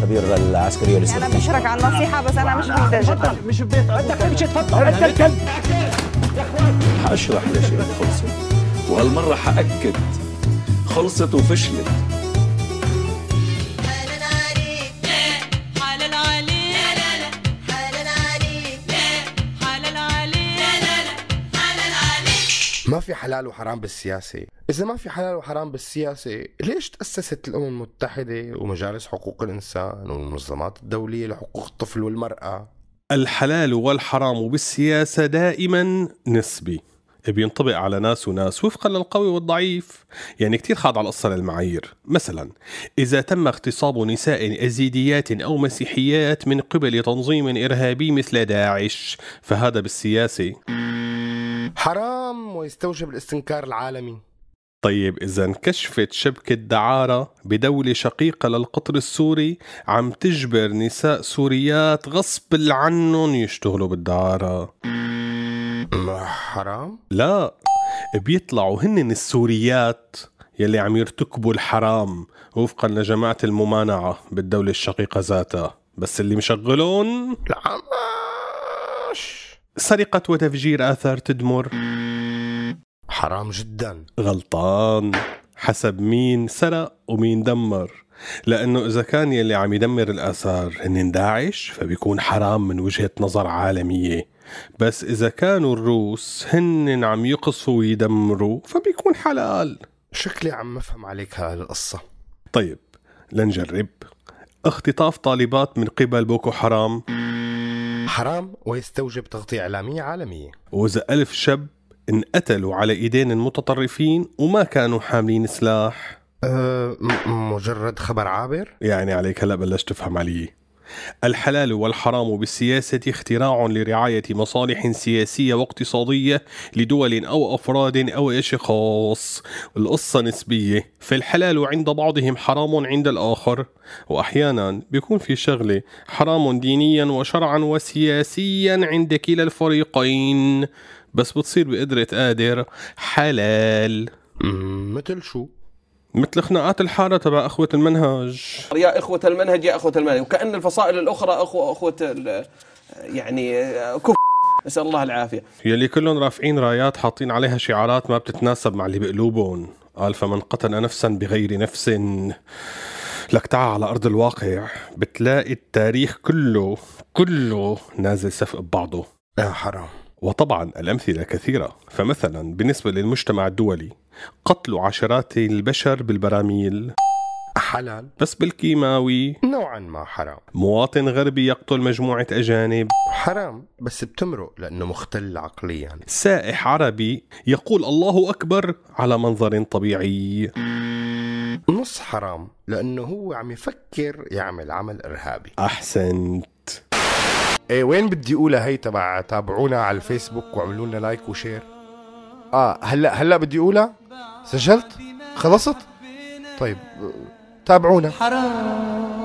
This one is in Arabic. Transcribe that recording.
الخبير العسكري الاستراتيجي انا بشرك على النصيحه بس انا مش محتاج مش في بيت بدك تمشي تفضل انت الكلب هشرح لشيخ خلصت وهالمره حاكد خلصت وفشلت ما في حلال وحرام بالسياسة إذا ما في حلال وحرام بالسياسة ليش تأسست الأمم المتحدة ومجالس حقوق الإنسان والمنظمات الدولية لحقوق الطفل والمرأة الحلال والحرام بالسياسة دائما نسبي بينطبق على ناس وناس وفقا للقوي والضعيف يعني كتير على القصة للمعايير مثلا إذا تم اغتصاب نساء أزيديات أو مسيحيات من قبل تنظيم إرهابي مثل داعش فهذا بالسياسة حرام ويستوجب الاستنكار العالمي طيب إذا انكشفت شبكة دعارة بدولة شقيقة للقطر السوري عم تجبر نساء سوريات غصب عنهم يشتغلوا بالدعارة حرام؟ لا بيطلعوا هن السوريات يلي عم يرتكبوا الحرام وفقا لجماعة الممانعة بالدولة الشقيقة ذاتها بس اللي مشغلون العماش سرقة وتفجير آثار تدمر حرام جدا غلطان حسب مين سرق ومين دمر لانه اذا كان يلي عم يدمر الاثار هن داعش فبيكون حرام من وجهه نظر عالميه بس اذا كانوا الروس هن عم يقصفوا ويدمروا فبيكون حلال شكلي عم افهم عليك هالقصه طيب لنجرب اختطاف طالبات من قبل بوكو حرام حرام ويستوجب تغطية إعلامية عالمية وإذا ألف شاب انقتلوا على ايدين المتطرفين وما كانوا حاملين سلاح أه مجرد خبر عابر يعني عليك هلا بلشت تفهم علي الحلال والحرام بالسياسة اختراع لرعاية مصالح سياسية واقتصادية لدول أو أفراد أو أشخاص القصة نسبية فالحلال عند بعضهم حرام عند الآخر وأحيانا بيكون في شغلة حرام دينيا وشرعا وسياسيا عند كلا الفريقين بس بتصير بقدرة قادر حلال مثل شو؟ مثل خناقات الحاره تبع اخوه المنهج يا اخوه المنهج يا اخوه المنهج وكان الفصائل الاخرى اخوه اخوه يعني كف نسال الله العافيه يلي كلهم رافعين رايات حاطين عليها شعارات ما بتتناسب مع اللي بقلوبهم قال فمن قتل نفسا بغير نفس لك تعال على ارض الواقع بتلاقي التاريخ كله كله نازل سفق ببعضه يا حرام وطبعا الامثله كثيره فمثلا بالنسبه للمجتمع الدولي قتل عشرات البشر بالبراميل حلال بس بالكيماوي نوعا ما حرام مواطن غربي يقتل مجموعة أجانب حرام بس بتمرق لأنه مختل عقليا سائح عربي يقول الله أكبر على منظر طبيعي نص حرام لأنه هو عم يفكر يعمل عمل إرهابي أحسنت ايه وين بدي اقولها هي تبع تابعونا على الفيسبوك واعملوا لنا لايك وشير اه هلا هلا بدي اقولها سجلت خلصت طيب تابعونا حرام